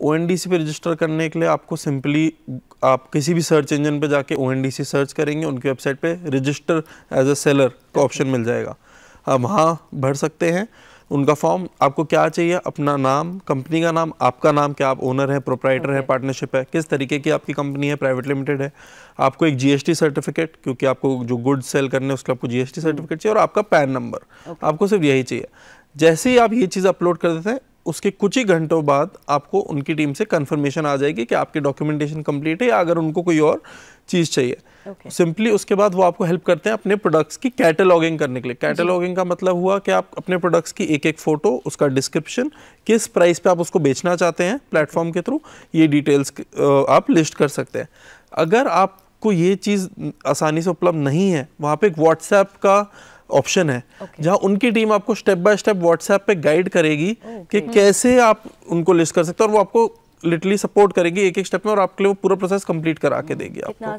ओ पे रजिस्टर करने के लिए आपको सिंपली आप किसी भी सर्च इंजन पे जाके ओ सर्च करेंगे उनकी वेबसाइट पे रजिस्टर एज अ सेलर का ऑप्शन मिल जाएगा आप वहाँ भर सकते हैं उनका फॉर्म आपको क्या चाहिए अपना नाम कंपनी का नाम आपका नाम क्या आप ओनर हैं प्रोप्राइटर हैं पार्टनरशिप है किस तरीके की आपकी कंपनी है प्राइवेट लिमिटेड है आपको एक जीएसटी सर्टिफिकेट क्योंकि आपको जो गुड सेल करने उसके आपको जीएसटी सर्टिफिकेट hmm. चाहिए और आपका पैन नंबर आपको सिर्फ यही चाहिए जैसे ही आप ये चीज़ अपलोड कर देते हैं उसके कुछ ही घंटों बाद आपको उनकी टीम से कंफर्मेशन आ जाएगी कि आपकी डॉक्यूमेंटेशन कंप्लीट है या अगर उनको कोई और चीज़ चाहिए सिंपली okay. उसके बाद वो आपको हेल्प करते हैं अपने प्रोडक्ट्स की कैटलॉगिंग करने के लिए कैटलॉगिंग का मतलब हुआ कि आप अपने प्रोडक्ट्स की एक एक फ़ोटो उसका डिस्क्रिप्शन किस प्राइस पे आप उसको बेचना चाहते हैं प्लेटफॉर्म के थ्रू ये डिटेल्स आप लिस्ट कर सकते हैं अगर आपको ये चीज़ आसानी से उपलब्ध नहीं है वहाँ पर एक व्हाट्सएप का ऑप्शन है okay. जहां उनकी टीम आपको स्टेप बाय स्टेप व्हाट्सएप पे गाइड करेगी okay. कि कैसे आप उनको लिस्ट कर सकते हो और वो आपको लिटरली सपोर्ट करेगी एक एक स्टेप में और आपके लिए वो पूरा प्रोसेस कंप्लीट करा के देगी आपको